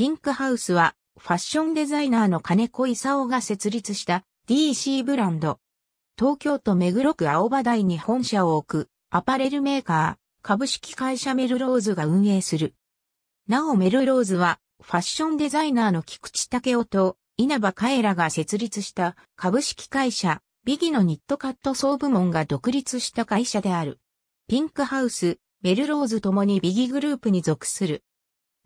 ピンクハウスはファッションデザイナーの金子勲が設立した DC ブランド。東京都目黒区青葉台に本社を置くアパレルメーカー株式会社メルローズが運営する。なおメルローズはファッションデザイナーの菊池武夫と稲葉カエラが設立した株式会社ビギのニットカット総部門が独立した会社である。ピンクハウス、メルローズともにビギグループに属する。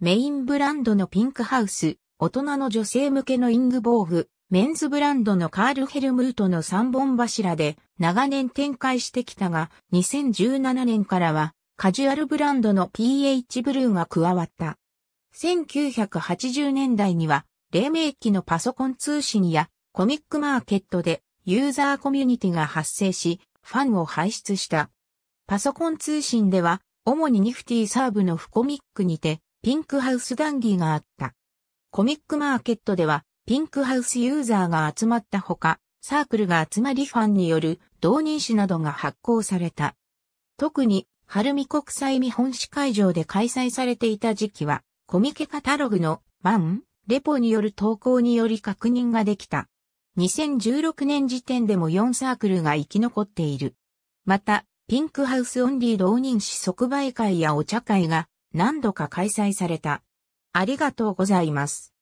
メインブランドのピンクハウス、大人の女性向けのイングボーグ、メンズブランドのカール・ヘルムートの3本柱で長年展開してきたが、2017年からはカジュアルブランドの PH ブルーが加わった。1980年代には、黎明期のパソコン通信やコミックマーケットでユーザーコミュニティが発生し、ファンを輩出した。パソコン通信では、主にニフティーサーブのフコミックにて、ピンクハウス談義があった。コミックマーケットでは、ピンクハウスユーザーが集まったほか、サークルが集まりファンによる同人誌などが発行された。特に、春見国際見本誌会場で開催されていた時期は、コミケカタログのワン、レポによる投稿により確認ができた。2016年時点でも4サークルが生き残っている。また、ピンクハウスオンリー同人誌即売会やお茶会が何度か開催された。ありがとうございます。